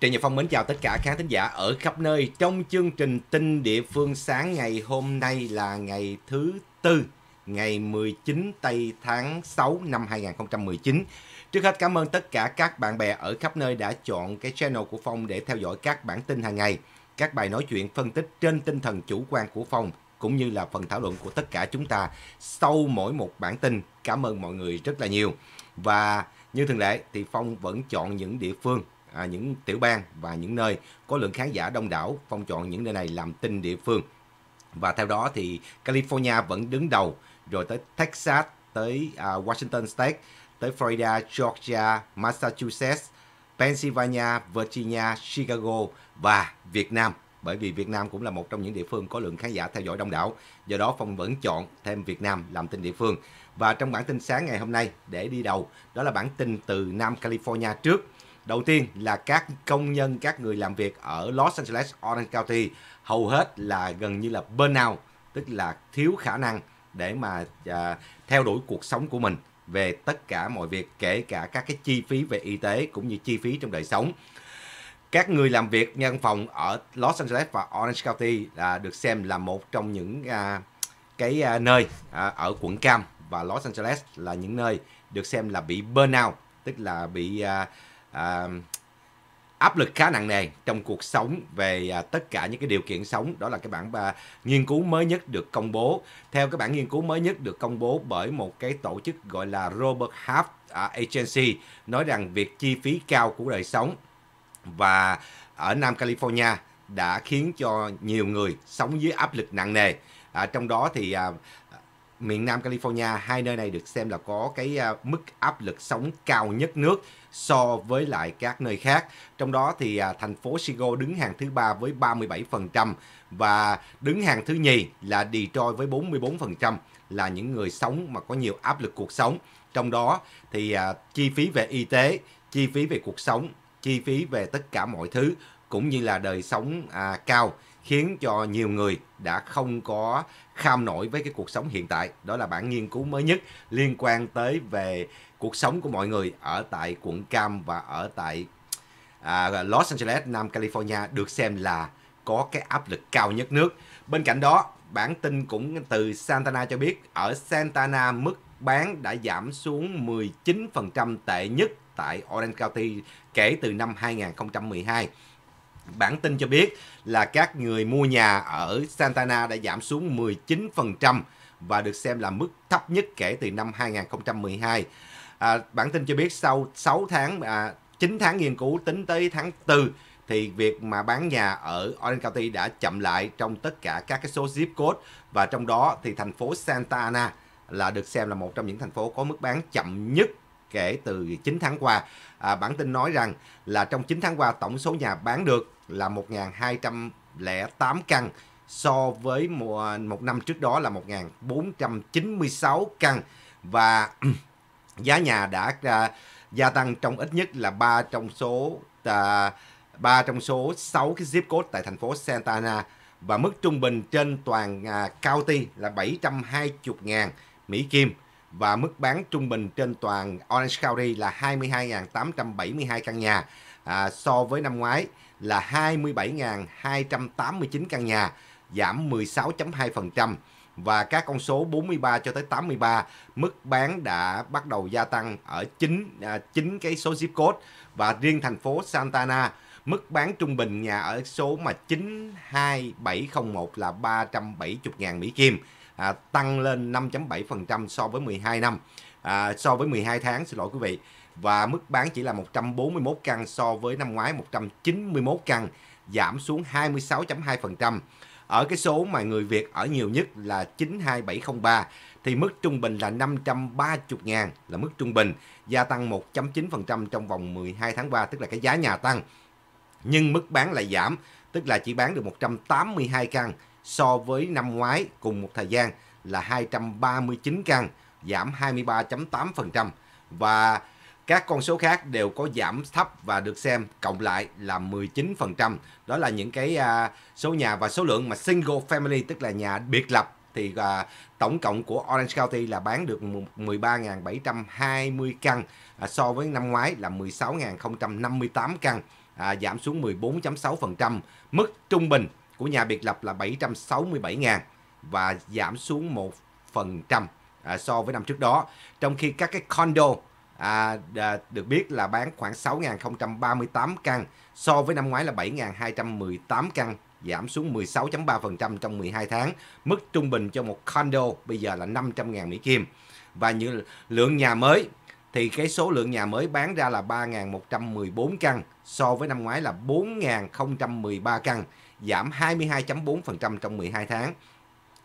Trần Nhật Phong mến chào tất cả khán thính giả ở khắp nơi trong chương trình tin địa phương sáng ngày hôm nay là ngày thứ tư ngày 19 tây tháng 6 năm 2019. Trước hết cảm ơn tất cả các bạn bè ở khắp nơi đã chọn cái channel của Phong để theo dõi các bản tin hàng ngày, các bài nói chuyện phân tích trên tinh thần chủ quan của Phong cũng như là phần thảo luận của tất cả chúng ta sau mỗi một bản tin. Cảm ơn mọi người rất là nhiều. Và như thường lệ thì Phong vẫn chọn những địa phương à, những tiểu bang và những nơi có lượng khán giả đông đảo, phong chọn những nơi này làm tin địa phương. Và theo đó thì California vẫn đứng đầu, rồi tới Texas, tới à, Washington State, tới Florida, Georgia, Massachusetts, Pennsylvania, Virginia, Chicago và Việt Nam bởi vì Việt Nam cũng là một trong những địa phương có lượng khán giả theo dõi đông đảo. Do đó Phong vẫn chọn thêm Việt Nam làm tin địa phương. Và trong bản tin sáng ngày hôm nay để đi đầu, đó là bản tin từ Nam California trước. Đầu tiên là các công nhân, các người làm việc ở Los Angeles, Orange County hầu hết là gần như là burnout, tức là thiếu khả năng để mà à, theo đuổi cuộc sống của mình về tất cả mọi việc kể cả các cái chi phí về y tế cũng như chi phí trong đời sống. Các người làm việc nhân phòng ở Los Angeles và Orange County là được xem là một trong những à, cái à, nơi à, ở quận Cam và Los Angeles là những nơi được xem là bị burnout, tức là bị à, áp lực khá nặng nề trong cuộc sống về à, tất cả những cái điều kiện sống đó là cái bản à, nghiên cứu mới nhất được công bố theo cái bản nghiên cứu mới nhất được công bố bởi một cái tổ chức gọi là Robert Half à, Agency nói rằng việc chi phí cao của đời sống và ở Nam California đã khiến cho nhiều người sống dưới áp lực nặng nề à, trong đó thì à, miền Nam California hai nơi này được xem là có cái à, mức áp lực sống cao nhất nước so với lại các nơi khác. Trong đó thì à, thành phố Chicago đứng hàng thứ ba với 37% và đứng hàng thứ nhì là Detroit với 44% là những người sống mà có nhiều áp lực cuộc sống. Trong đó thì à, chi phí về y tế, chi phí về cuộc sống, chi phí về tất cả mọi thứ cũng như là đời sống à, cao khiến cho nhiều người đã không có kham nổi với cái cuộc sống hiện tại. Đó là bản nghiên cứu mới nhất liên quan tới về cuộc sống của mọi người ở tại quận Cam và ở tại à, Los Angeles, Nam California được xem là có cái áp lực cao nhất nước. Bên cạnh đó, bản tin cũng từ Santana cho biết ở Santana mức bán đã giảm xuống 19% tệ nhất tại Orange County kể từ năm 2012 bản tin cho biết là các người mua nhà ở Santana đã giảm xuống 19% và được xem là mức thấp nhất kể từ năm 2012. À, bản tin cho biết sau 6 tháng, à, 9 tháng nghiên cứu tính tới tháng 4 thì việc mà bán nhà ở Orange County đã chậm lại trong tất cả các cái số zip code và trong đó thì thành phố Santa Ana là được xem là một trong những thành phố có mức bán chậm nhất kể từ 9 tháng qua. À, bản tin nói rằng là trong 9 tháng qua tổng số nhà bán được là 1.208 căn so với một, một năm trước đó là 1.496 căn và giá nhà đã à, gia tăng trong ít nhất là ba trong số à, 3 trong số 6 cái zip code tại thành phố Santa và mức trung bình trên toàn à, county là 720.000 Mỹ Kim và mức bán trung bình trên toàn Orange County là 22.872 căn nhà à, so với năm ngoái là 27.289 căn nhà, giảm 16.2% và các con số 43 cho tới 83 mức bán đã bắt đầu gia tăng ở chính à, chính cái số zip code và riêng thành phố Santana mức bán trung bình nhà ở số mà 92701 là 370.000 Mỹ Kim à, tăng lên 5.7% so với 12 năm à, so với 12 tháng xin lỗi quý vị và mức bán chỉ là 141 căn so với năm ngoái 191 căn, giảm xuống 26.2%. Ở cái số mà người Việt ở nhiều nhất là 92703 thì mức trung bình là 530 ngàn là mức trung bình, gia tăng 1.9% trong vòng 12 tháng 3, tức là cái giá nhà tăng. Nhưng mức bán lại giảm, tức là chỉ bán được 182 căn so với năm ngoái cùng một thời gian là 239 căn, giảm 23.8%. Và các con số khác đều có giảm thấp và được xem cộng lại là 19%. Đó là những cái à, số nhà và số lượng mà single family tức là nhà biệt lập thì à, tổng cộng của Orange County là bán được 13.720 căn à, so với năm ngoái là 16.058 căn à, giảm xuống 14.6%. Mức trung bình của nhà biệt lập là 767.000 và giảm xuống 1% à, so với năm trước đó. Trong khi các cái condo à, à, được biết là bán khoảng 6.038 căn so với năm ngoái là 7.218 căn giảm xuống 16.3% trong 12 tháng, mức trung bình cho một condo bây giờ là 500.000 Mỹ Kim. Và như lượng nhà mới thì cái số lượng nhà mới bán ra là 3.114 căn so với năm ngoái là 4.013 căn, giảm 22.4% trong 12 tháng.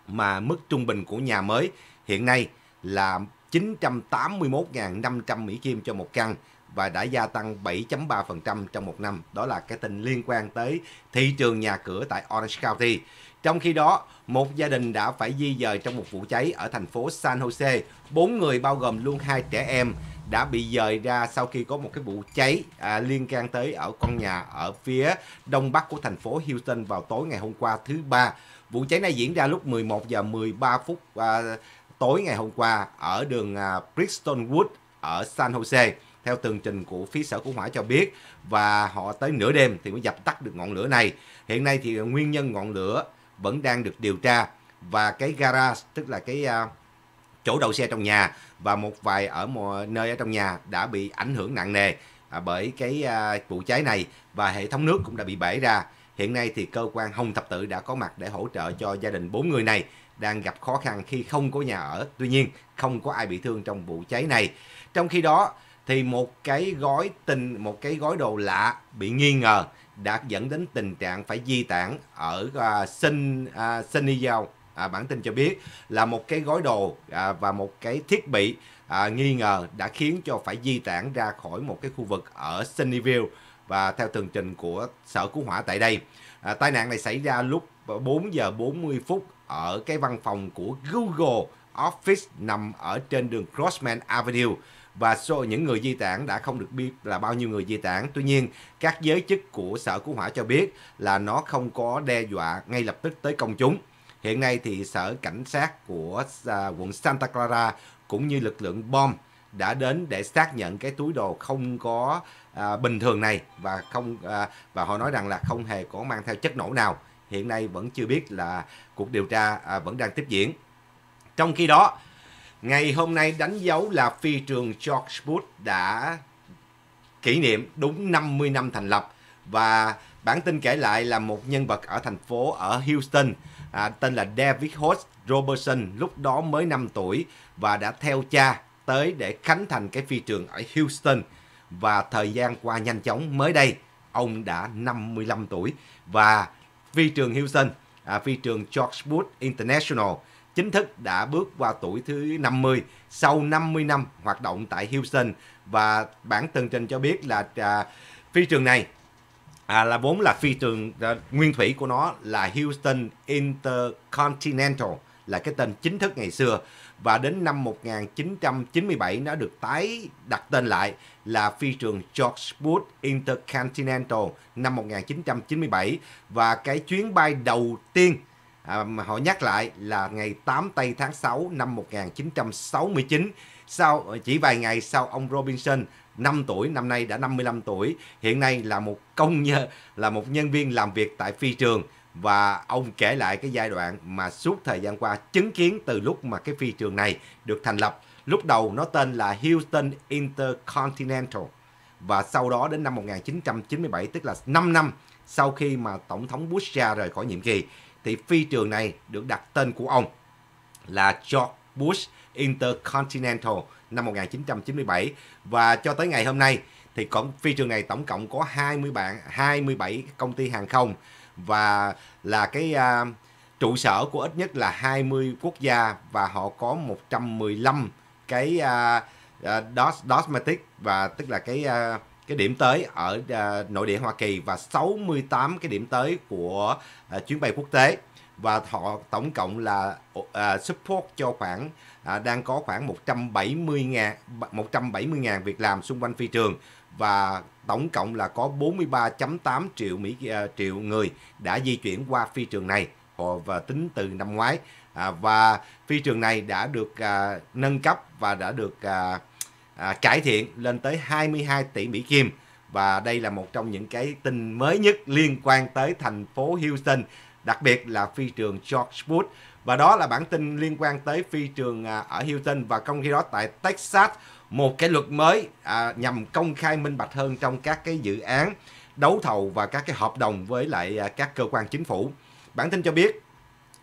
Mà mức trung bình của nhà mới hiện nay là 981.500 Mỹ Kim cho một căn và đã gia tăng 7.3% trong một năm. Đó là cái tin liên quan tới thị trường nhà cửa tại Orange County. Trong khi đó, một gia đình đã phải di dời trong một vụ cháy ở thành phố San Jose. Bốn người bao gồm luôn hai trẻ em đã bị dời ra sau khi có một cái vụ cháy à, liên can tới ở con nhà ở phía đông bắc của thành phố Houston vào tối ngày hôm qua thứ ba. Vụ cháy này diễn ra lúc 11 giờ 13 phút à, tối ngày hôm qua ở đường à, Brixton Wood ở San Jose theo tường trình của phía sở cứu hỏa cho biết và họ tới nửa đêm thì mới dập tắt được ngọn lửa này. Hiện nay thì à, nguyên nhân ngọn lửa vẫn đang được điều tra và cái garage tức là cái à, chỗ đậu xe trong nhà và một vài ở một nơi ở trong nhà đã bị ảnh hưởng nặng nề bởi cái vụ cháy này và hệ thống nước cũng đã bị bể ra. Hiện nay thì cơ quan Hồng Thập Tự đã có mặt để hỗ trợ cho gia đình bốn người này đang gặp khó khăn khi không có nhà ở. Tuy nhiên, không có ai bị thương trong vụ cháy này. Trong khi đó, thì một cái gói tình một cái gói đồ lạ bị nghi ngờ đã dẫn đến tình trạng phải di tản ở uh, Sun, uh, À, bản tin cho biết là một cái gói đồ à, và một cái thiết bị à, nghi ngờ đã khiến cho phải di tản ra khỏi một cái khu vực ở Sunnyvale và theo tường trình của sở cứu hỏa tại đây. À, tai nạn này xảy ra lúc 4 giờ 40 phút ở cái văn phòng của Google Office nằm ở trên đường Crossman Avenue và số những người di tản đã không được biết là bao nhiêu người di tản. Tuy nhiên, các giới chức của Sở Cứu hỏa cho biết là nó không có đe dọa ngay lập tức tới công chúng. Hiện nay thì Sở Cảnh sát của à, quận Santa Clara cũng như lực lượng bom đã đến để xác nhận cái túi đồ không có à, bình thường này và không à, và họ nói rằng là không hề có mang theo chất nổ nào hiện nay vẫn chưa biết là cuộc điều tra à, vẫn đang tiếp diễn. Trong khi đó, ngày hôm nay đánh dấu là phi trường George Bush đã kỷ niệm đúng 50 năm thành lập và bản tin kể lại là một nhân vật ở thành phố ở Houston à, tên là David Holt Robertson lúc đó mới 5 tuổi và đã theo cha tới để khánh thành cái phi trường ở Houston và thời gian qua nhanh chóng mới đây ông đã 55 tuổi và phi trường Houston, à, phi trường George Bush International chính thức đã bước qua tuổi thứ 50 sau 50 năm hoạt động tại Houston và bản tường trình cho biết là à, phi trường này à, là vốn là phi trường à, nguyên thủy của nó là Houston Intercontinental là cái tên chính thức ngày xưa và đến năm 1997 nó được tái đặt tên lại là phi trường George Bush Intercontinental năm 1997 và cái chuyến bay đầu tiên à, mà họ nhắc lại là ngày 8 tây tháng 6 năm 1969 sau ờ, chỉ vài ngày sau ông Robinson 5 tuổi, năm nay đã 55 tuổi, hiện nay là một công nhân là một nhân viên làm việc tại phi trường và ông kể lại cái giai đoạn mà suốt thời gian qua chứng kiến từ lúc mà cái phi trường này được thành lập. Lúc đầu nó tên là Houston Intercontinental và sau đó đến năm 1997 tức là 5 năm sau khi mà Tổng thống Bush ra rời khỏi nhiệm kỳ thì phi trường này được đặt tên của ông là George Bush Intercontinental năm 1997 và cho tới ngày hôm nay thì còn phi trường này tổng cộng có 20 bạn 27 công ty hàng không và là cái uh, trụ sở của ít nhất là 20 quốc gia và họ có 115 cái uh, uh, DOS, dosmatic và tức là cái uh, cái điểm tới ở uh, nội địa Hoa Kỳ và 68 cái điểm tới của uh, chuyến bay quốc tế và họ tổng cộng là uh, support cho khoảng uh, đang có khoảng 170 ngàn 170 ngàn việc làm xung quanh phi trường và tổng cộng là có 43.8 triệu Mỹ uh, triệu người đã di chuyển qua phi trường này và tính từ năm ngoái à, và phi trường này đã được à, nâng cấp và đã được à, à, cải thiện lên tới 22 tỷ Mỹ kim và đây là một trong những cái tin mới nhất liên quan tới thành phố Houston đặc biệt là phi trường George Bush và đó là bản tin liên quan tới phi trường à, ở Houston và trong khi đó tại Texas một cái luật mới à, nhằm công khai minh bạch hơn trong các cái dự án đấu thầu và các cái hợp đồng với lại à, các cơ quan chính phủ. Bản tin cho biết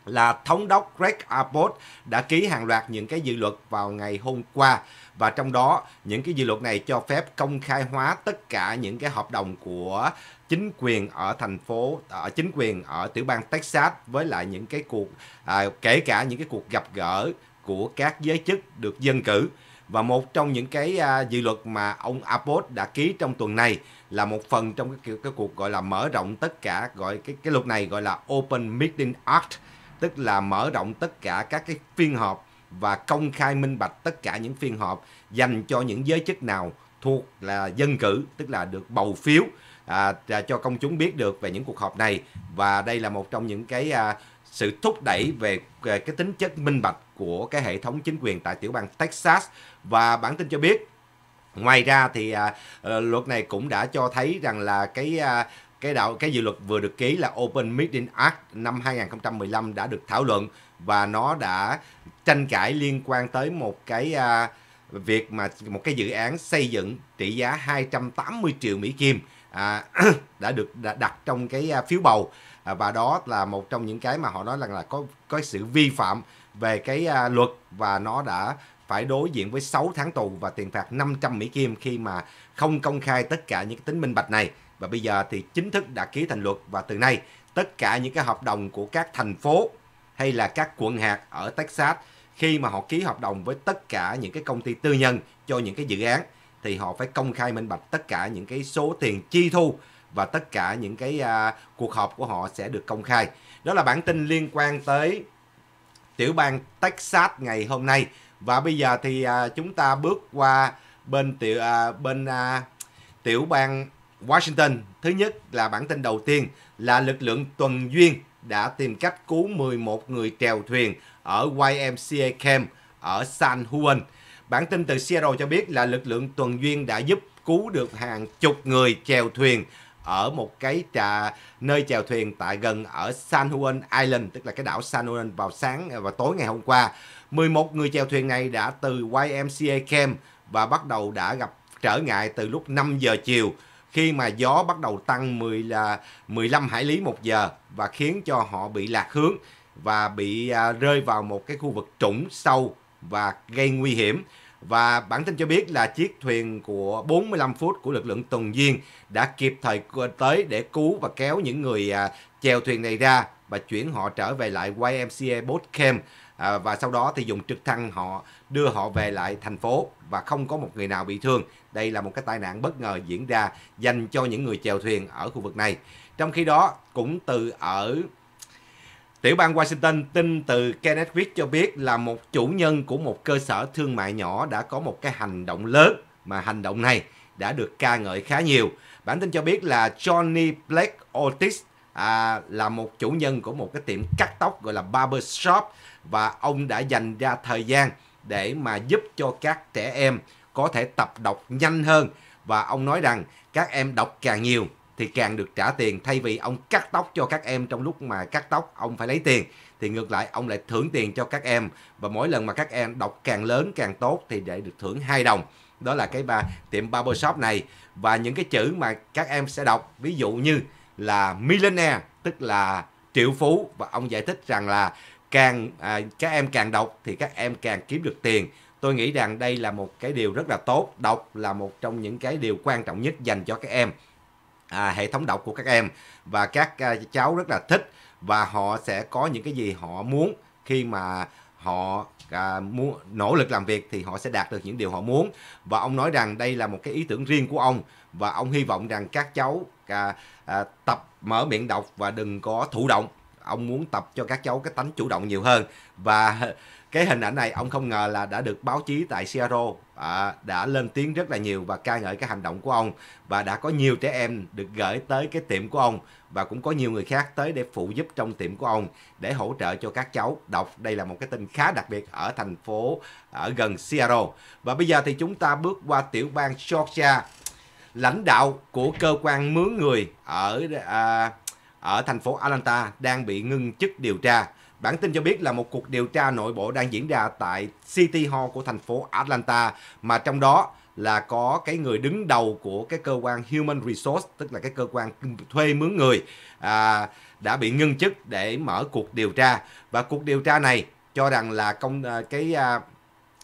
là thống đốc Greg Abbott đã ký hàng loạt những cái dự luật vào ngày hôm qua và trong đó những cái dự luật này cho phép công khai hóa tất cả những cái hợp đồng của chính quyền ở thành phố ở chính quyền ở tiểu bang Texas với lại những cái cuộc à, kể cả những cái cuộc gặp gỡ của các giới chức được dân cử và một trong những cái à, dự luật mà ông Abbott đã ký trong tuần này là một phần trong cái, cái cuộc gọi là mở rộng tất cả gọi cái cái luật này gọi là Open Meeting Act tức là mở rộng tất cả các cái phiên họp và công khai minh bạch tất cả những phiên họp dành cho những giới chức nào thuộc là dân cử tức là được bầu phiếu à, à cho công chúng biết được về những cuộc họp này và đây là một trong những cái à, sự thúc đẩy về, về cái tính chất minh bạch của cái hệ thống chính quyền tại tiểu bang Texas và bản tin cho biết ngoài ra thì à, ờ, luật này cũng đã cho thấy rằng là cái à, cái đạo cái dự luật vừa được ký là Open Meeting Act năm 2015 đã được thảo luận và nó đã tranh cãi liên quan tới một cái à, việc mà một cái dự án xây dựng trị giá 280 triệu Mỹ Kim à, đã được đã đặt trong cái à, phiếu bầu à, và đó là một trong những cái mà họ nói rằng là có có sự vi phạm về cái à, luật và nó đã phải đối diện với 6 tháng tù và tiền phạt 500 Mỹ Kim khi mà không công khai tất cả những cái tính minh bạch này. Và bây giờ thì chính thức đã ký thành luật và từ nay tất cả những cái hợp đồng của các thành phố hay là các quận hạt ở Texas khi mà họ ký hợp đồng với tất cả những cái công ty tư nhân cho những cái dự án thì họ phải công khai minh bạch tất cả những cái số tiền chi thu và tất cả những cái à, cuộc họp của họ sẽ được công khai. Đó là bản tin liên quan tới tiểu bang Texas ngày hôm nay. Và bây giờ thì à, chúng ta bước qua bên tiểu à, bên à, tiểu bang Washington. Thứ nhất là bản tin đầu tiên là lực lượng tuần duyên đã tìm cách cứu 11 người trèo thuyền ở YMCA Camp ở San Juan. Bản tin từ Seattle cho biết là lực lượng tuần duyên đã giúp cứu được hàng chục người chèo thuyền ở một cái trà nơi chèo thuyền tại gần ở San Juan Island tức là cái đảo San Juan vào sáng à, và tối ngày hôm qua. 11 người chèo thuyền này đã từ YMCA Camp và bắt đầu đã gặp trở ngại từ lúc 5 giờ chiều khi mà gió bắt đầu tăng 10 là 15 hải lý một giờ và khiến cho họ bị lạc hướng và bị à, rơi vào một cái khu vực trũng sâu và gây nguy hiểm. Và bản tin cho biết là chiếc thuyền của 45 phút của lực lượng tuần duyên đã kịp thời tới để cứu và kéo những người à, chèo thuyền này ra và chuyển họ trở về lại YMCA Boat Camp à, và sau đó thì dùng trực thăng họ đưa họ về lại thành phố và không có một người nào bị thương. Đây là một cái tai nạn bất ngờ diễn ra dành cho những người chèo thuyền ở khu vực này. Trong khi đó cũng từ ở Tiểu bang Washington tin từ Kenneth Wick cho biết là một chủ nhân của một cơ sở thương mại nhỏ đã có một cái hành động lớn mà hành động này đã được ca ngợi khá nhiều. Bản tin cho biết là Johnny Blake Otis à, là một chủ nhân của một cái tiệm cắt tóc gọi là barber shop và ông đã dành ra thời gian để mà giúp cho các trẻ em có thể tập đọc nhanh hơn và ông nói rằng các em đọc càng nhiều thì càng được trả tiền thay vì ông cắt tóc cho các em trong lúc mà cắt tóc ông phải lấy tiền thì ngược lại ông lại thưởng tiền cho các em và mỗi lần mà các em đọc càng lớn càng tốt thì để được thưởng hai đồng đó là cái ba tiệm barbershop này và những cái chữ mà các em sẽ đọc ví dụ như là millionaire tức là triệu phú và ông giải thích rằng là càng à, các em càng đọc thì các em càng kiếm được tiền tôi nghĩ rằng đây là một cái điều rất là tốt đọc là một trong những cái điều quan trọng nhất dành cho các em à, hệ thống đọc của các em và các à, cháu rất là thích và họ sẽ có những cái gì họ muốn khi mà họ à, muốn nỗ lực làm việc thì họ sẽ đạt được những điều họ muốn và ông nói rằng đây là một cái ý tưởng riêng của ông và ông hy vọng rằng các cháu à, à, tập mở miệng đọc và đừng có thụ động ông muốn tập cho các cháu cái tánh chủ động nhiều hơn và cái hình ảnh này ông không ngờ là đã được báo chí tại Seattle à, đã lên tiếng rất là nhiều và ca ngợi cái hành động của ông và đã có nhiều trẻ em được gửi tới cái tiệm của ông và cũng có nhiều người khác tới để phụ giúp trong tiệm của ông để hỗ trợ cho các cháu đọc đây là một cái tin khá đặc biệt ở thành phố ở gần Seattle và bây giờ thì chúng ta bước qua tiểu bang Georgia lãnh đạo của cơ quan mướn người ở à, ở thành phố Atlanta đang bị ngưng chức điều tra Bản tin cho biết là một cuộc điều tra nội bộ đang diễn ra tại City Hall của thành phố Atlanta mà trong đó là có cái người đứng đầu của cái cơ quan Human Resource tức là cái cơ quan thuê mướn người à, đã bị ngưng chức để mở cuộc điều tra và cuộc điều tra này cho rằng là công à, cái à,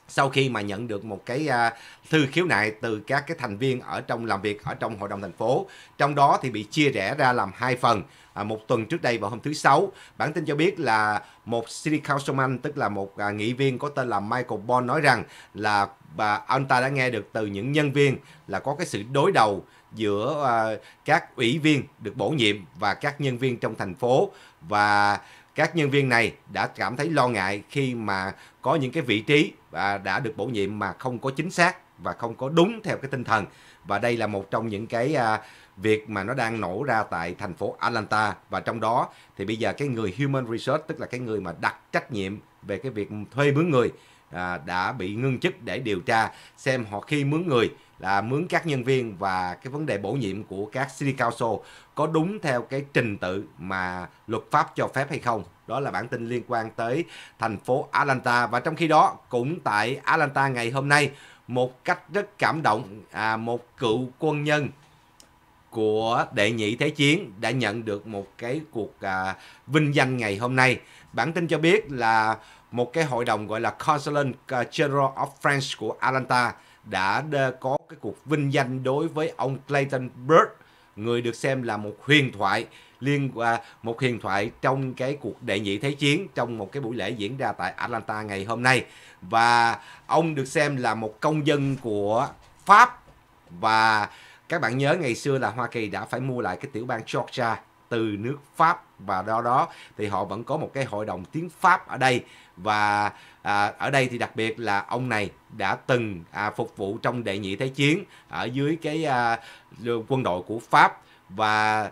sau khi mà nhận được một cái à, thư khiếu nại từ các cái thành viên ở trong làm việc ở trong hội đồng thành phố trong đó thì bị chia rẽ ra làm hai phần à, một tuần trước đây vào hôm thứ Sáu. Bản tin cho biết là một city councilman, tức là một à, nghị viên có tên là Michael Bond nói rằng là và ông ta đã nghe được từ những nhân viên là có cái sự đối đầu giữa à, các ủy viên được bổ nhiệm và các nhân viên trong thành phố và các nhân viên này đã cảm thấy lo ngại khi mà có những cái vị trí và đã được bổ nhiệm mà không có chính xác và không có đúng theo cái tinh thần và đây là một trong những cái à, việc mà nó đang nổ ra tại thành phố Atlanta và trong đó thì bây giờ cái người human research tức là cái người mà đặt trách nhiệm về cái việc thuê mướn người à, đã bị ngưng chức để điều tra xem họ khi mướn người là mướn các nhân viên và cái vấn đề bổ nhiệm của các city council có đúng theo cái trình tự mà luật pháp cho phép hay không. Đó là bản tin liên quan tới thành phố Atlanta và trong khi đó cũng tại Atlanta ngày hôm nay một cách rất cảm động à, một cựu quân nhân của đệ nhị thế chiến đã nhận được một cái cuộc à, vinh danh ngày hôm nay. Bản tin cho biết là một cái hội đồng gọi là Consulant General of France của Atlanta đã có cái cuộc vinh danh đối với ông Clayton Bird, người được xem là một huyền thoại liên qua à, một huyền thoại trong cái cuộc đệ nhị thế chiến trong một cái buổi lễ diễn ra tại Atlanta ngày hôm nay và ông được xem là một công dân của Pháp và các bạn nhớ ngày xưa là Hoa Kỳ đã phải mua lại cái tiểu bang Georgia từ nước Pháp và do đó thì họ vẫn có một cái hội đồng tiếng Pháp ở đây và à, ở đây thì đặc biệt là ông này đã từng à, phục vụ trong đệ nhị thế chiến ở dưới cái à, quân đội của Pháp và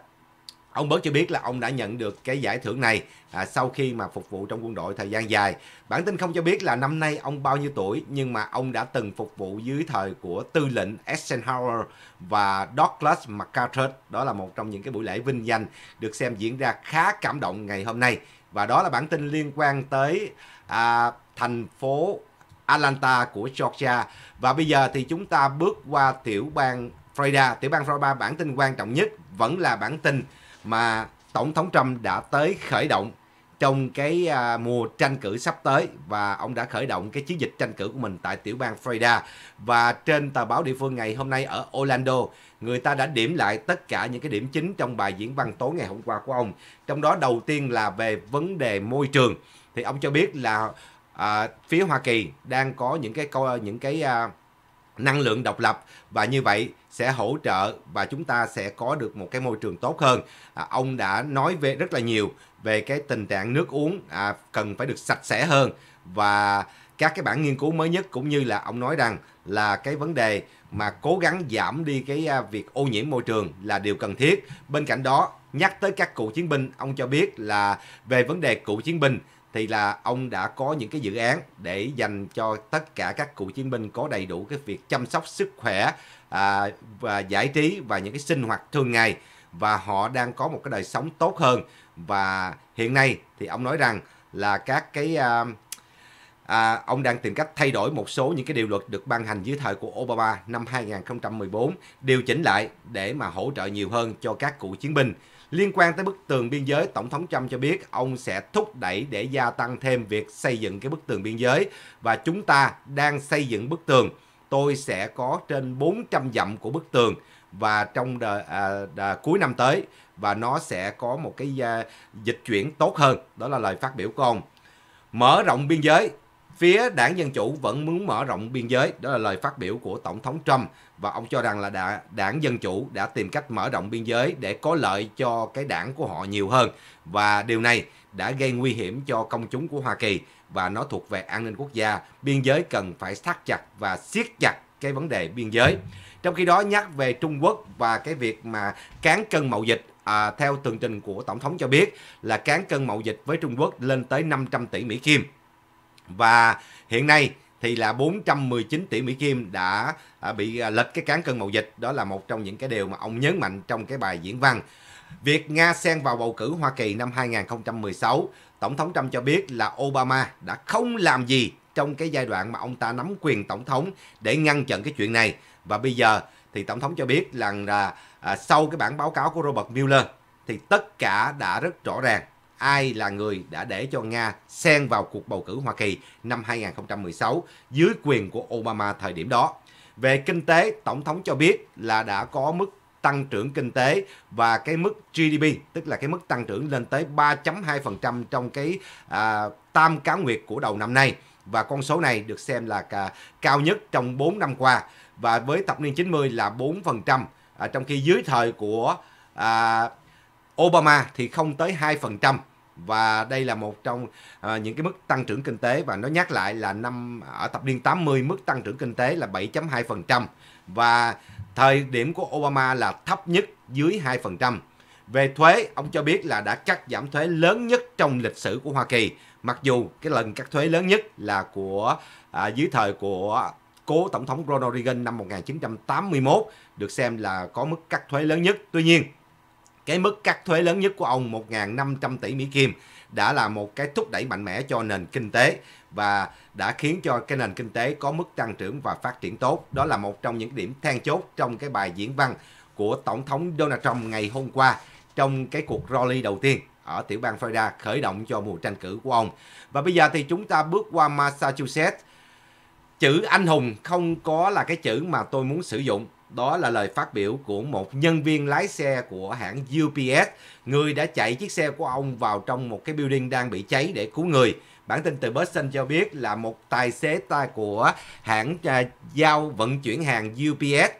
Ông Bớt cho biết là ông đã nhận được cái giải thưởng này à, sau khi mà phục vụ trong quân đội thời gian dài. Bản tin không cho biết là năm nay ông bao nhiêu tuổi nhưng mà ông đã từng phục vụ dưới thời của tư lệnh Eisenhower và Douglas MacArthur. Đó là một trong những cái buổi lễ vinh danh được xem diễn ra khá cảm động ngày hôm nay. Và đó là bản tin liên quan tới à, thành phố Atlanta của Georgia. Và bây giờ thì chúng ta bước qua tiểu bang Florida. Tiểu bang Florida bản tin quan trọng nhất vẫn là bản tin mà Tổng thống Trump đã tới khởi động trong cái à, mùa tranh cử sắp tới và ông đã khởi động cái chiến dịch tranh cử của mình tại tiểu bang Florida và trên tờ báo địa phương ngày hôm nay ở Orlando người ta đã điểm lại tất cả những cái điểm chính trong bài diễn văn tối ngày hôm qua của ông trong đó đầu tiên là về vấn đề môi trường thì ông cho biết là à, phía Hoa Kỳ đang có những cái những cái à, năng lượng độc lập và như vậy sẽ hỗ trợ và chúng ta sẽ có được một cái môi trường tốt hơn. À, ông đã nói về rất là nhiều về cái tình trạng nước uống à, cần phải được sạch sẽ hơn và các cái bản nghiên cứu mới nhất cũng như là ông nói rằng là cái vấn đề mà cố gắng giảm đi cái à, việc ô nhiễm môi trường là điều cần thiết. Bên cạnh đó, nhắc tới các cựu chiến binh, ông cho biết là về vấn đề cựu chiến binh thì là ông đã có những cái dự án để dành cho tất cả các cựu chiến binh có đầy đủ cái việc chăm sóc sức khỏe à, và giải trí và những cái sinh hoạt thường ngày và họ đang có một cái đời sống tốt hơn và hiện nay thì ông nói rằng là các cái à, à, ông đang tìm cách thay đổi một số những cái điều luật được ban hành dưới thời của Obama năm 2014 điều chỉnh lại để mà hỗ trợ nhiều hơn cho các cựu chiến binh Liên quan tới bức tường biên giới, Tổng thống Trump cho biết ông sẽ thúc đẩy để gia tăng thêm việc xây dựng cái bức tường biên giới và chúng ta đang xây dựng bức tường. Tôi sẽ có trên 400 dặm của bức tường và trong đời, à, đà, cuối năm tới và nó sẽ có một cái à, dịch chuyển tốt hơn. Đó là lời phát biểu của ông. Mở rộng biên giới, Phía đảng Dân Chủ vẫn muốn mở rộng biên giới, đó là lời phát biểu của Tổng thống Trump và ông cho rằng là đã, đảng Dân Chủ đã tìm cách mở rộng biên giới để có lợi cho cái đảng của họ nhiều hơn và điều này đã gây nguy hiểm cho công chúng của Hoa Kỳ và nó thuộc về an ninh quốc gia, biên giới cần phải thắt chặt và siết chặt cái vấn đề biên giới. Trong khi đó nhắc về Trung Quốc và cái việc mà cán cân mậu dịch à, theo tường trình của Tổng thống cho biết là cán cân mậu dịch với Trung Quốc lên tới 500 tỷ Mỹ Kim và hiện nay thì là 419 tỷ Mỹ Kim đã à, bị à, lệch cái cán cân mậu dịch. Đó là một trong những cái điều mà ông nhấn mạnh trong cái bài diễn văn. Việc Nga xen vào bầu cử Hoa Kỳ năm 2016, Tổng thống Trump cho biết là Obama đã không làm gì trong cái giai đoạn mà ông ta nắm quyền tổng thống để ngăn chặn cái chuyện này. Và bây giờ thì Tổng thống cho biết rằng là à, sau cái bản báo cáo của Robert Mueller thì tất cả đã rất rõ ràng ai là người đã để cho Nga xen vào cuộc bầu cử Hoa Kỳ năm 2016 dưới quyền của Obama thời điểm đó. Về kinh tế, Tổng thống cho biết là đã có mức tăng trưởng kinh tế và cái mức GDP, tức là cái mức tăng trưởng lên tới 3.2% trong cái à, tam cá nguyệt của đầu năm nay. Và con số này được xem là cả, cao nhất trong 4 năm qua. Và với thập niên 90 là 4%, à, trong khi dưới thời của à, Obama thì không tới 2% và đây là một trong à, những cái mức tăng trưởng kinh tế và nó nhắc lại là năm ở thập niên 80 mức tăng trưởng kinh tế là 7.2% và thời điểm của Obama là thấp nhất dưới 2%. Về thuế, ông cho biết là đã cắt giảm thuế lớn nhất trong lịch sử của Hoa Kỳ. Mặc dù cái lần cắt thuế lớn nhất là của à, dưới thời của cố tổng thống Ronald Reagan năm 1981 được xem là có mức cắt thuế lớn nhất. Tuy nhiên, cái mức cắt thuế lớn nhất của ông 1.500 tỷ Mỹ Kim đã là một cái thúc đẩy mạnh mẽ cho nền kinh tế và đã khiến cho cái nền kinh tế có mức tăng trưởng và phát triển tốt. Đó là một trong những điểm then chốt trong cái bài diễn văn của Tổng thống Donald Trump ngày hôm qua trong cái cuộc rally đầu tiên ở tiểu bang Florida khởi động cho mùa tranh cử của ông. Và bây giờ thì chúng ta bước qua Massachusetts. Chữ anh hùng không có là cái chữ mà tôi muốn sử dụng đó là lời phát biểu của một nhân viên lái xe của hãng UPS, người đã chạy chiếc xe của ông vào trong một cái building đang bị cháy để cứu người. Bản tin từ Boston cho biết là một tài xế ta của hãng à, giao vận chuyển hàng UPS,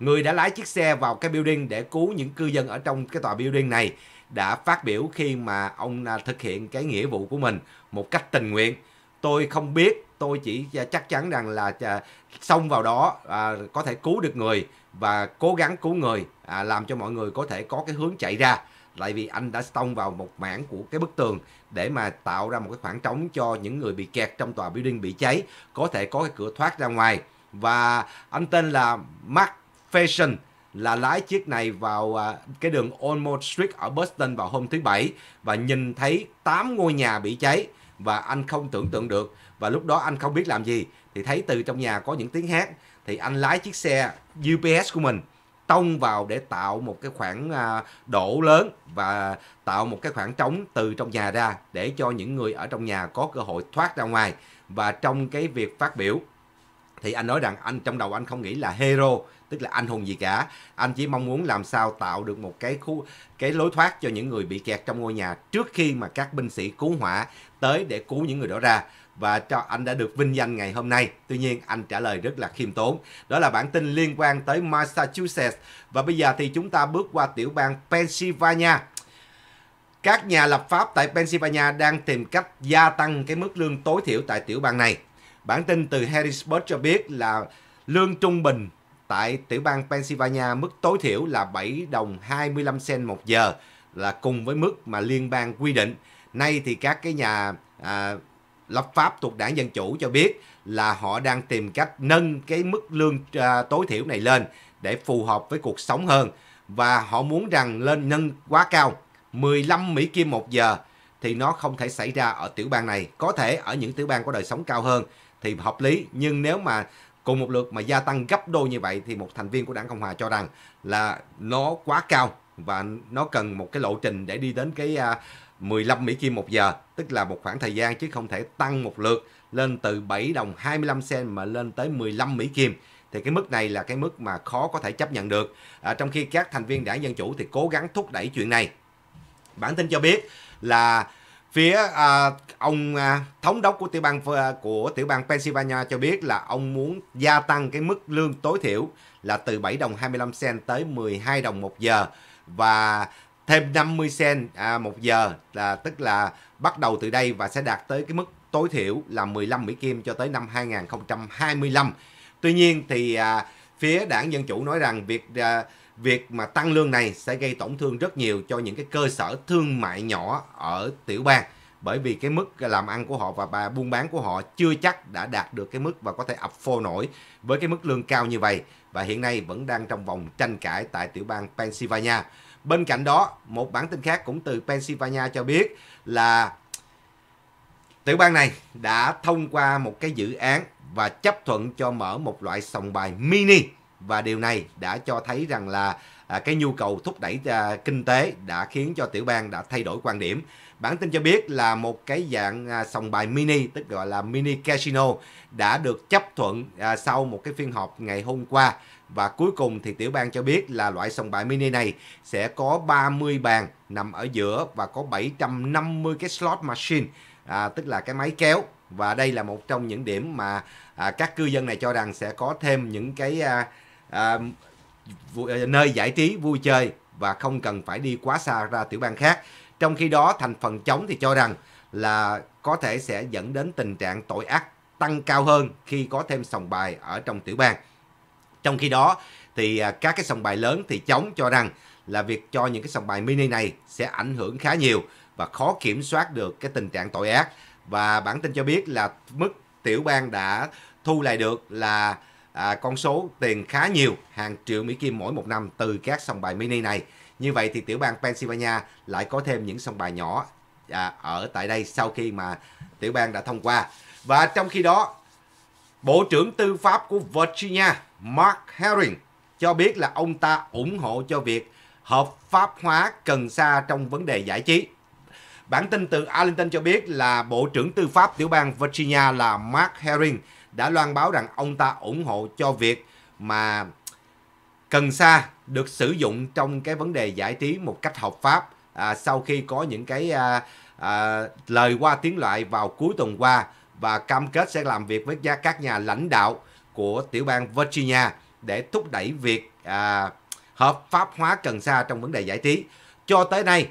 người đã lái chiếc xe vào cái building để cứu những cư dân ở trong cái tòa building này đã phát biểu khi mà ông à, thực hiện cái nghĩa vụ của mình một cách tình nguyện. Tôi không biết tôi chỉ à, chắc chắn rằng là à, xông vào đó à, có thể cứu được người và cố gắng cứu người à, làm cho mọi người có thể có cái hướng chạy ra tại vì anh đã xông vào một mảng của cái bức tường để mà tạo ra một cái khoảng trống cho những người bị kẹt trong tòa building bị cháy có thể có cái cửa thoát ra ngoài và anh tên là Mark Fashion là lái chiếc này vào à, cái đường Olmo Street ở Boston vào hôm thứ Bảy và nhìn thấy 8 ngôi nhà bị cháy và anh không tưởng tượng được và lúc đó anh không biết làm gì thì thấy từ trong nhà có những tiếng hát thì anh lái chiếc xe UPS của mình tông vào để tạo một cái khoảng à, đổ lớn và tạo một cái khoảng trống từ trong nhà ra để cho những người ở trong nhà có cơ hội thoát ra ngoài và trong cái việc phát biểu thì anh nói rằng anh trong đầu anh không nghĩ là hero tức là anh hùng gì cả anh chỉ mong muốn làm sao tạo được một cái khu cái lối thoát cho những người bị kẹt trong ngôi nhà trước khi mà các binh sĩ cứu hỏa tới để cứu những người đó ra và cho anh đã được vinh danh ngày hôm nay. Tuy nhiên, anh trả lời rất là khiêm tốn. Đó là bản tin liên quan tới Massachusetts. Và bây giờ thì chúng ta bước qua tiểu bang Pennsylvania. Các nhà lập pháp tại Pennsylvania đang tìm cách gia tăng cái mức lương tối thiểu tại tiểu bang này. Bản tin từ Harrisburg cho biết là lương trung bình tại tiểu bang Pennsylvania mức tối thiểu là 7 đồng 25 cent một giờ là cùng với mức mà liên bang quy định. Nay thì các cái nhà à, lập pháp thuộc đảng Dân Chủ cho biết là họ đang tìm cách nâng cái mức lương à, tối thiểu này lên để phù hợp với cuộc sống hơn và họ muốn rằng lên nâng quá cao 15 Mỹ Kim một giờ thì nó không thể xảy ra ở tiểu bang này. Có thể ở những tiểu bang có đời sống cao hơn thì hợp lý nhưng nếu mà cùng một lượt mà gia tăng gấp đôi như vậy thì một thành viên của đảng Cộng Hòa cho rằng là nó quá cao và nó cần một cái lộ trình để đi đến cái à, 15 Mỹ Kim một giờ, tức là một khoảng thời gian chứ không thể tăng một lượt lên từ 7 đồng 25 sen mà lên tới 15 Mỹ Kim. Thì cái mức này là cái mức mà khó có thể chấp nhận được. À, trong khi các thành viên đảng Dân Chủ thì cố gắng thúc đẩy chuyện này. Bản tin cho biết là phía à, ông à, thống đốc của tiểu bang à, của tiểu bang Pennsylvania cho biết là ông muốn gia tăng cái mức lương tối thiểu là từ 7 đồng 25 sen tới 12 đồng một giờ và thêm 50 cent à, một giờ là tức là bắt đầu từ đây và sẽ đạt tới cái mức tối thiểu là 15 Mỹ Kim cho tới năm 2025. Tuy nhiên thì à, phía đảng Dân Chủ nói rằng việc à, việc mà tăng lương này sẽ gây tổn thương rất nhiều cho những cái cơ sở thương mại nhỏ ở tiểu bang bởi vì cái mức làm ăn của họ và bà buôn bán của họ chưa chắc đã đạt được cái mức và có thể ập phô nổi với cái mức lương cao như vậy và hiện nay vẫn đang trong vòng tranh cãi tại tiểu bang Pennsylvania. Bên cạnh đó, một bản tin khác cũng từ Pennsylvania cho biết là tiểu bang này đã thông qua một cái dự án và chấp thuận cho mở một loại sòng bài mini và điều này đã cho thấy rằng là à, cái nhu cầu thúc đẩy à, kinh tế đã khiến cho tiểu bang đã thay đổi quan điểm. Bản tin cho biết là một cái dạng à, sòng bài mini tức gọi là mini casino đã được chấp thuận à, sau một cái phiên họp ngày hôm qua và cuối cùng thì tiểu bang cho biết là loại sòng bài mini này sẽ có 30 bàn nằm ở giữa và có 750 cái slot machine, à, tức là cái máy kéo. Và đây là một trong những điểm mà à, các cư dân này cho rằng sẽ có thêm những cái à, à, à, nơi giải trí vui chơi và không cần phải đi quá xa ra tiểu bang khác. Trong khi đó thành phần chống thì cho rằng là có thể sẽ dẫn đến tình trạng tội ác tăng cao hơn khi có thêm sòng bài ở trong tiểu bang. Trong khi đó thì à, các cái sòng bài lớn thì chống cho rằng là việc cho những cái sòng bài mini này sẽ ảnh hưởng khá nhiều và khó kiểm soát được cái tình trạng tội ác và bản tin cho biết là mức tiểu bang đã thu lại được là à, con số tiền khá nhiều hàng triệu Mỹ Kim mỗi một năm từ các sòng bài mini này. Như vậy thì tiểu bang Pennsylvania lại có thêm những sòng bài nhỏ à, ở tại đây sau khi mà tiểu bang đã thông qua. Và trong khi đó, Bộ trưởng Tư pháp của Virginia Mark Herring cho biết là ông ta ủng hộ cho việc hợp pháp hóa cần sa trong vấn đề giải trí. Bản tin từ Arlington cho biết là Bộ trưởng Tư pháp tiểu bang Virginia là Mark Herring đã loan báo rằng ông ta ủng hộ cho việc mà cần sa được sử dụng trong cái vấn đề giải trí một cách hợp pháp à, sau khi có những cái à, à, lời qua tiếng lại vào cuối tuần qua và cam kết sẽ làm việc với các nhà lãnh đạo của tiểu bang Virginia để thúc đẩy việc à, hợp pháp hóa cần sa trong vấn đề giải trí. Cho tới nay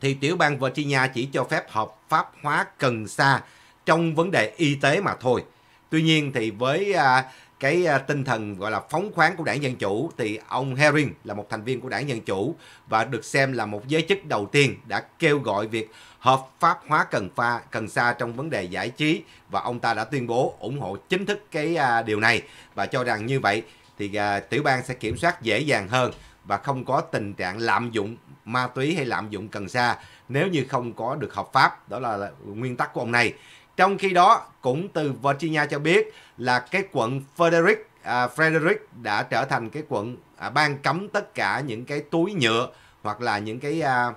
thì tiểu bang Virginia chỉ cho phép hợp pháp hóa cần sa trong vấn đề y tế mà thôi. Tuy nhiên thì với à, cái à, tinh thần gọi là phóng khoáng của đảng Dân Chủ thì ông Herring là một thành viên của đảng Dân Chủ và được xem là một giới chức đầu tiên đã kêu gọi việc hợp pháp hóa cần pha cần sa trong vấn đề giải trí và ông ta đã tuyên bố ủng hộ chính thức cái à, điều này và cho rằng như vậy thì à, tiểu bang sẽ kiểm soát dễ dàng hơn và không có tình trạng lạm dụng ma túy hay lạm dụng cần sa nếu như không có được hợp pháp đó là nguyên tắc của ông này trong khi đó cũng từ Virginia cho biết là cái quận Frederick à, Frederick đã trở thành cái quận à, ban cấm tất cả những cái túi nhựa hoặc là những cái à,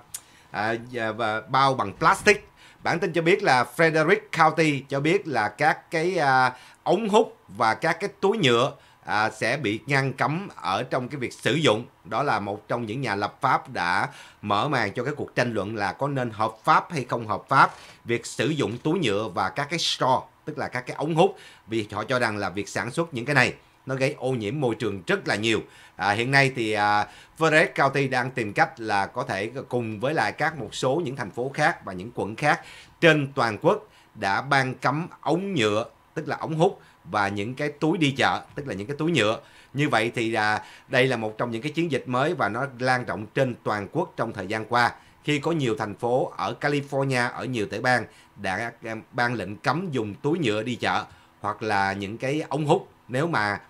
à, à, bao bằng plastic bản tin cho biết là Frederick County cho biết là các cái à, ống hút và các cái túi nhựa à, sẽ bị ngăn cấm ở trong cái việc sử dụng đó là một trong những nhà lập pháp đã mở màn cho cái cuộc tranh luận là có nên hợp pháp hay không hợp pháp việc sử dụng túi nhựa và các cái store tức là các cái ống hút vì họ cho rằng là việc sản xuất những cái này nó gây ô nhiễm môi trường rất là nhiều. À, hiện nay thì à, Forest County đang tìm cách là có thể cùng với lại các một số những thành phố khác và những quận khác trên toàn quốc đã ban cấm ống nhựa tức là ống hút và những cái túi đi chợ tức là những cái túi nhựa như vậy thì à, đây là một trong những cái chiến dịch mới và nó lan rộng trên toàn quốc trong thời gian qua khi có nhiều thành phố ở California ở nhiều tiểu bang đã à, ban lệnh cấm dùng túi nhựa đi chợ hoặc là những cái ống hút nếu mà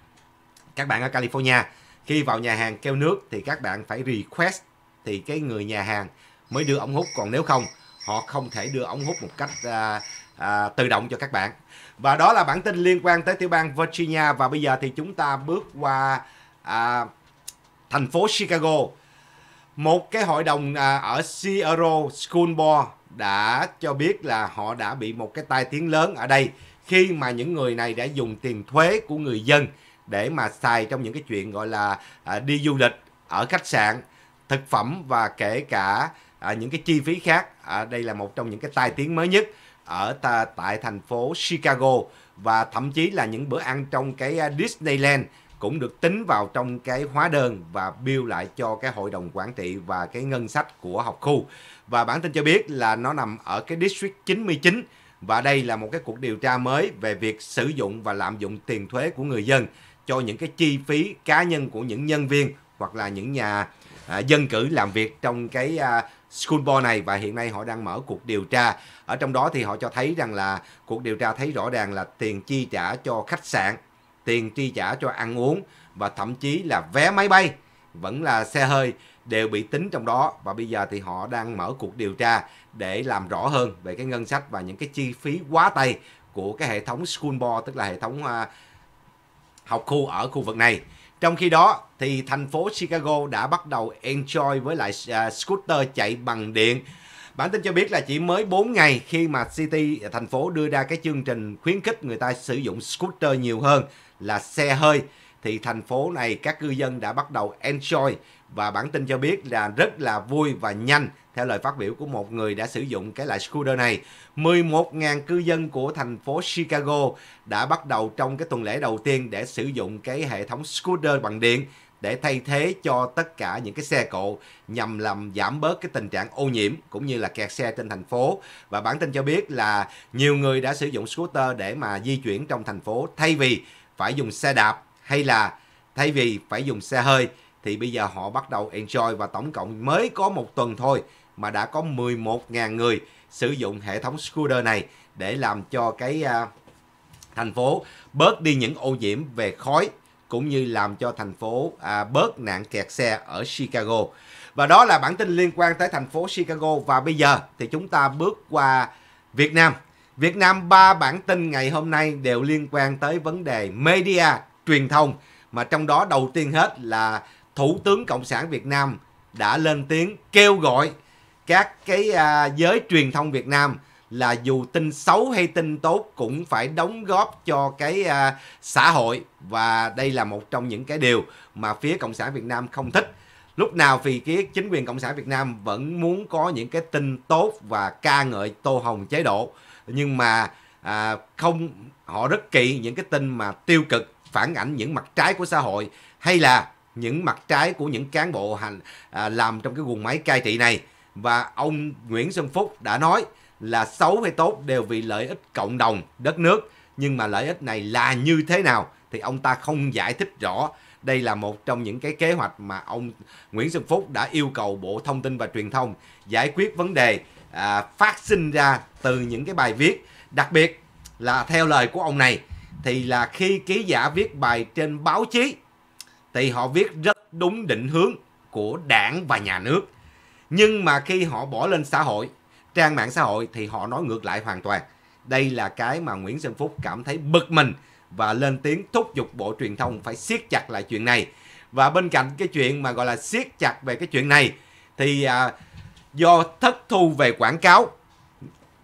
các bạn ở California khi vào nhà hàng kêu nước thì các bạn phải request thì cái người nhà hàng mới đưa ống hút còn nếu không họ không thể đưa ống hút một cách à, à, tự động cho các bạn và đó là bản tin liên quan tới tiểu bang Virginia và bây giờ thì chúng ta bước qua à, thành phố Chicago một cái hội đồng à, ở Sierra School Board đã cho biết là họ đã bị một cái tai tiếng lớn ở đây khi mà những người này đã dùng tiền thuế của người dân để mà xài trong những cái chuyện gọi là à, đi du lịch ở khách sạn, thực phẩm và kể cả à, những cái chi phí khác. À, đây là một trong những cái tai tiếng mới nhất ở ta, tại thành phố Chicago và thậm chí là những bữa ăn trong cái à, Disneyland cũng được tính vào trong cái hóa đơn và bill lại cho cái hội đồng quản trị và cái ngân sách của học khu. Và bản tin cho biết là nó nằm ở cái District 99 và đây là một cái cuộc điều tra mới về việc sử dụng và lạm dụng tiền thuế của người dân cho những cái chi phí cá nhân của những nhân viên hoặc là những nhà à, dân cử làm việc trong cái à, school board này và hiện nay họ đang mở cuộc điều tra. Ở trong đó thì họ cho thấy rằng là cuộc điều tra thấy rõ ràng là tiền chi trả cho khách sạn tiền chi trả cho ăn uống và thậm chí là vé máy bay vẫn là xe hơi đều bị tính trong đó và bây giờ thì họ đang mở cuộc điều tra để làm rõ hơn về cái ngân sách và những cái chi phí quá tay của cái hệ thống school board tức là hệ thống uh, học khu ở khu vực này. Trong khi đó thì thành phố Chicago đã bắt đầu enjoy với lại uh, scooter chạy bằng điện. Bản tin cho biết là chỉ mới 4 ngày khi mà City thành phố đưa ra cái chương trình khuyến khích người ta sử dụng scooter nhiều hơn là xe hơi thì thành phố này các cư dân đã bắt đầu enjoy và bản tin cho biết là rất là vui và nhanh theo lời phát biểu của một người đã sử dụng cái loại scooter này. 11.000 cư dân của thành phố Chicago đã bắt đầu trong cái tuần lễ đầu tiên để sử dụng cái hệ thống scooter bằng điện để thay thế cho tất cả những cái xe cộ nhằm làm giảm bớt cái tình trạng ô nhiễm cũng như là kẹt xe trên thành phố và bản tin cho biết là nhiều người đã sử dụng scooter để mà di chuyển trong thành phố thay vì phải dùng xe đạp hay là thay vì phải dùng xe hơi thì bây giờ họ bắt đầu enjoy và tổng cộng mới có một tuần thôi mà đã có 11.000 người sử dụng hệ thống scooter này để làm cho cái uh, thành phố bớt đi những ô nhiễm về khói cũng như làm cho thành phố à, bớt nạn kẹt xe ở Chicago. Và đó là bản tin liên quan tới thành phố Chicago và bây giờ thì chúng ta bước qua Việt Nam. Việt Nam ba bản tin ngày hôm nay đều liên quan tới vấn đề media, truyền thông mà trong đó đầu tiên hết là Thủ tướng Cộng sản Việt Nam đã lên tiếng kêu gọi các cái à, giới truyền thông Việt Nam là dù tin xấu hay tin tốt cũng phải đóng góp cho cái à, xã hội và đây là một trong những cái điều mà phía Cộng sản Việt Nam không thích. Lúc nào vì cái chính quyền Cộng sản Việt Nam vẫn muốn có những cái tin tốt và ca ngợi tô hồng chế độ nhưng mà à, không họ rất kỵ những cái tin mà tiêu cực phản ảnh những mặt trái của xã hội hay là những mặt trái của những cán bộ hành à, làm trong cái guồng máy cai trị này và ông Nguyễn Xuân Phúc đã nói là xấu hay tốt đều vì lợi ích cộng đồng đất nước nhưng mà lợi ích này là như thế nào thì ông ta không giải thích rõ đây là một trong những cái kế hoạch mà ông Nguyễn Xuân Phúc đã yêu cầu Bộ Thông tin và Truyền thông giải quyết vấn đề à, phát sinh ra từ những cái bài viết đặc biệt là theo lời của ông này thì là khi ký giả viết bài trên báo chí thì họ viết rất đúng định hướng của đảng và nhà nước nhưng mà khi họ bỏ lên xã hội trang mạng xã hội thì họ nói ngược lại hoàn toàn đây là cái mà Nguyễn Xuân Phúc cảm thấy bực mình và lên tiếng thúc giục Bộ Truyền thông phải siết chặt lại chuyện này. Và bên cạnh cái chuyện mà gọi là siết chặt về cái chuyện này thì à, do thất thu về quảng cáo.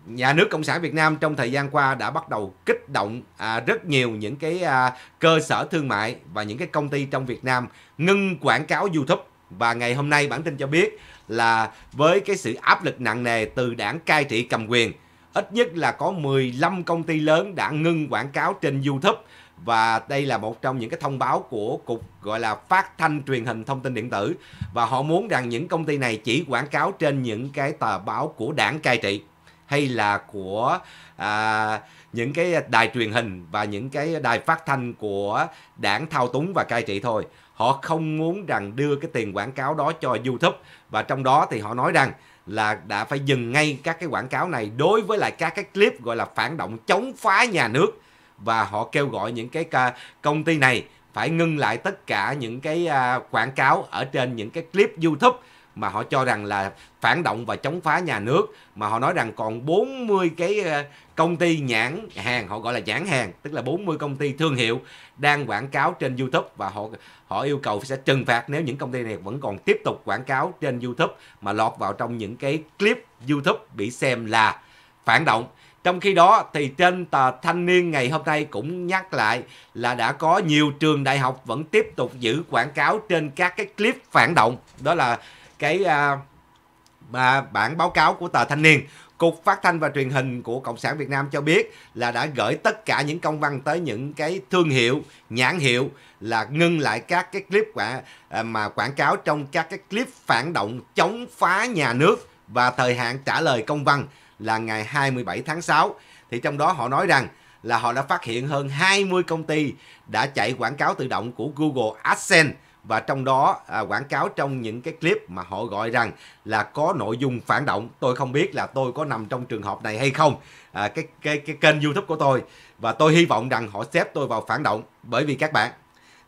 Nhà nước Cộng sản Việt Nam trong thời gian qua đã bắt đầu kích động à, rất nhiều những cái à, cơ sở thương mại và những cái công ty trong Việt Nam ngưng quảng cáo YouTube. Và ngày hôm nay bản tin cho biết là với cái sự áp lực nặng nề từ đảng cai trị cầm quyền, ít nhất là có 15 công ty lớn đã ngưng quảng cáo trên YouTube và đây là một trong những cái thông báo của cục gọi là phát thanh truyền hình thông tin điện tử và họ muốn rằng những công ty này chỉ quảng cáo trên những cái tờ báo của đảng cai trị hay là của à, những cái đài truyền hình và những cái đài phát thanh của đảng thao túng và cai trị thôi họ không muốn rằng đưa cái tiền quảng cáo đó cho youtube và trong đó thì họ nói rằng là đã phải dừng ngay các cái quảng cáo này đối với lại các cái clip gọi là phản động chống phá nhà nước và họ kêu gọi những cái công ty này phải ngưng lại tất cả những cái à, quảng cáo ở trên những cái clip YouTube mà họ cho rằng là phản động và chống phá nhà nước mà họ nói rằng còn 40 cái à, công ty nhãn hàng họ gọi là nhãn hàng tức là 40 công ty thương hiệu đang quảng cáo trên YouTube và họ họ yêu cầu sẽ trừng phạt nếu những công ty này vẫn còn tiếp tục quảng cáo trên YouTube mà lọt vào trong những cái clip YouTube bị xem là phản động trong khi đó thì trên tờ Thanh niên ngày hôm nay cũng nhắc lại là đã có nhiều trường đại học vẫn tiếp tục giữ quảng cáo trên các cái clip phản động. Đó là cái à, à, bản báo cáo của tờ Thanh niên. Cục Phát thanh và Truyền hình của Cộng sản Việt Nam cho biết là đã gửi tất cả những công văn tới những cái thương hiệu, nhãn hiệu là ngưng lại các cái clip quảng, à, mà quảng cáo trong các cái clip phản động chống phá nhà nước và thời hạn trả lời công văn là ngày 27 tháng 6. Thì trong đó họ nói rằng là họ đã phát hiện hơn 20 công ty đã chạy quảng cáo tự động của Google AdSense và trong đó à, quảng cáo trong những cái clip mà họ gọi rằng là có nội dung phản động tôi không biết là tôi có nằm trong trường hợp này hay không à, cái cái cái kênh youtube của tôi và tôi hy vọng rằng họ xếp tôi vào phản động bởi vì các bạn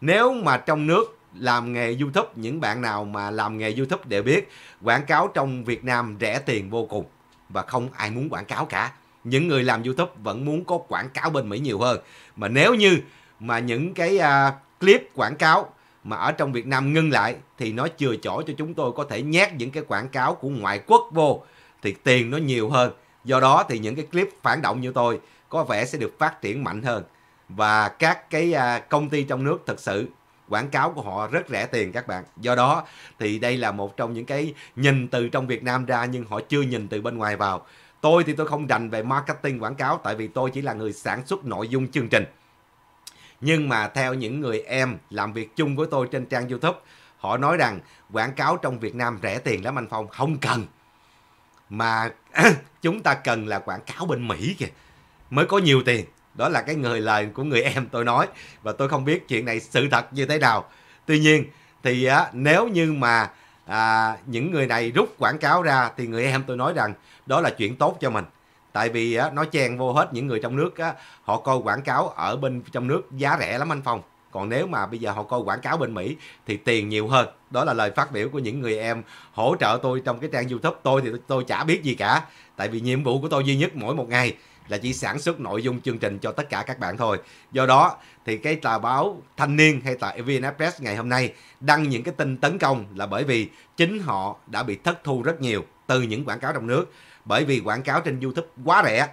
nếu mà trong nước làm nghề youtube những bạn nào mà làm nghề youtube đều biết quảng cáo trong việt nam rẻ tiền vô cùng và không ai muốn quảng cáo cả. Những người làm YouTube vẫn muốn có quảng cáo bên Mỹ nhiều hơn. Mà nếu như mà những cái uh, clip quảng cáo mà ở trong Việt Nam ngưng lại thì nó chừa chỗ cho chúng tôi có thể nhét những cái quảng cáo của ngoại quốc vô thì tiền nó nhiều hơn. Do đó thì những cái clip phản động như tôi có vẻ sẽ được phát triển mạnh hơn và các cái à, công ty trong nước thực sự quảng cáo của họ rất rẻ tiền các bạn do đó thì đây là một trong những cái nhìn từ trong Việt Nam ra nhưng họ chưa nhìn từ bên ngoài vào tôi thì tôi không rành về marketing quảng cáo tại vì tôi chỉ là người sản xuất nội dung chương trình nhưng mà theo những người em làm việc chung với tôi trên trang YouTube họ nói rằng quảng cáo trong Việt Nam rẻ tiền lắm anh Phong không cần mà chúng ta cần là quảng cáo bên Mỹ kìa mới có nhiều tiền đó là cái người lời của người em tôi nói và tôi không biết chuyện này sự thật như thế nào tuy nhiên thì á, nếu như mà à, những người này rút quảng cáo ra thì người em tôi nói rằng đó là chuyện tốt cho mình tại vì á, nó chen vô hết những người trong nước á, họ coi quảng cáo ở bên trong nước giá rẻ lắm anh phong còn nếu mà bây giờ họ coi quảng cáo bên Mỹ thì tiền nhiều hơn đó là lời phát biểu của những người em hỗ trợ tôi trong cái trang YouTube tôi thì tôi, tôi chả biết gì cả tại vì nhiệm vụ của tôi duy nhất mỗi một ngày là chỉ sản xuất nội dung chương trình cho tất cả các bạn thôi. Do đó thì cái tờ báo Thanh niên hay tờ VN Express ngày hôm nay đăng những cái tin tấn công là bởi vì chính họ đã bị thất thu rất nhiều từ những quảng cáo trong nước bởi vì quảng cáo trên YouTube quá rẻ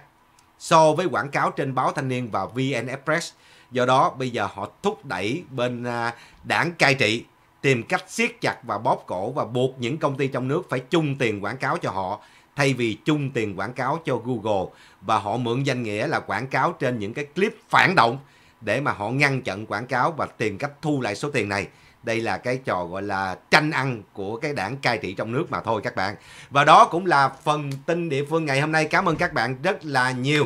so với quảng cáo trên báo Thanh niên và VN Express. Do đó bây giờ họ thúc đẩy bên à, đảng cai trị tìm cách siết chặt và bóp cổ và buộc những công ty trong nước phải chung tiền quảng cáo cho họ thay vì chung tiền quảng cáo cho Google và họ mượn danh nghĩa là quảng cáo trên những cái clip phản động để mà họ ngăn chặn quảng cáo và tìm cách thu lại số tiền này. Đây là cái trò gọi là tranh ăn của cái đảng cai trị trong nước mà thôi các bạn. Và đó cũng là phần tin địa phương ngày hôm nay. Cảm ơn các bạn rất là nhiều.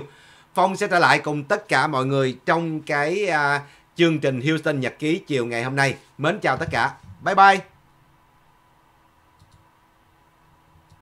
Phong sẽ trở lại cùng tất cả mọi người trong cái uh, chương trình Houston Nhật Ký chiều ngày hôm nay. Mến chào tất cả. Bye bye.